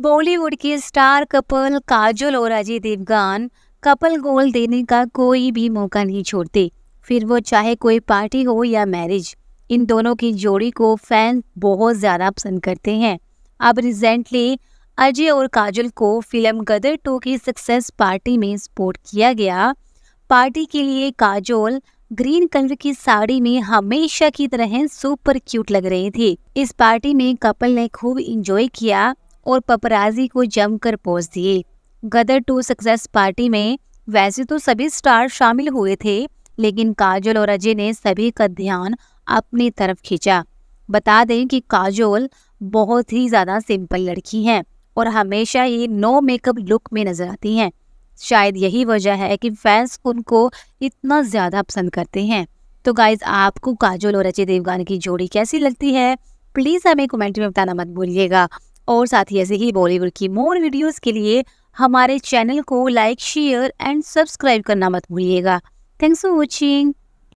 बॉलीवुड के star couple काजल और Ajay Devgan couple गोल देने का कोई भी मौका नहीं छोड़ते फिर वो चाहे कोई पार्टी हो या मैरिज इन दोनों की जोड़ी को फैन बहुत ज़्यादा पसंद करते हैं अब रिसेंटली अजय और काजल को फिल्म गदर टू की सक्सेस पार्टी में सपोर्ट किया गया पार्टी के लिए काजोल ग्रीन कलर की साड़ी में हमेशा की तरह सुपर क्यूट लग रहे थे इस पार्टी में कपल ने खूब इंजॉय किया और पपराजी को जमकर पोज दिए गदर टू सक्सेस पार्टी में वैसे तो सभी स्टार शामिल हुए थे लेकिन काजोल और अजय ने सभी का ध्यान अपनी तरफ खींचा बता दें कि काजोल बहुत ही ज़्यादा सिंपल लड़की हैं और हमेशा ही नो मेकअप लुक में नज़र आती हैं शायद यही वजह है कि फैंस उनको इतना ज़्यादा पसंद करते हैं तो गाइज आपको काजोल और अजय देवगान की जोड़ी कैसी लगती है प्लीज़ हमें कमेंट में बताना मत भूलिएगा और साथ ही ऐसे ही बॉलीवुड की मोर वीडियोस के लिए हमारे चैनल को लाइक शेयर एंड सब्सक्राइब करना मत भूलिएगा थैंक्स फॉर वॉचिंग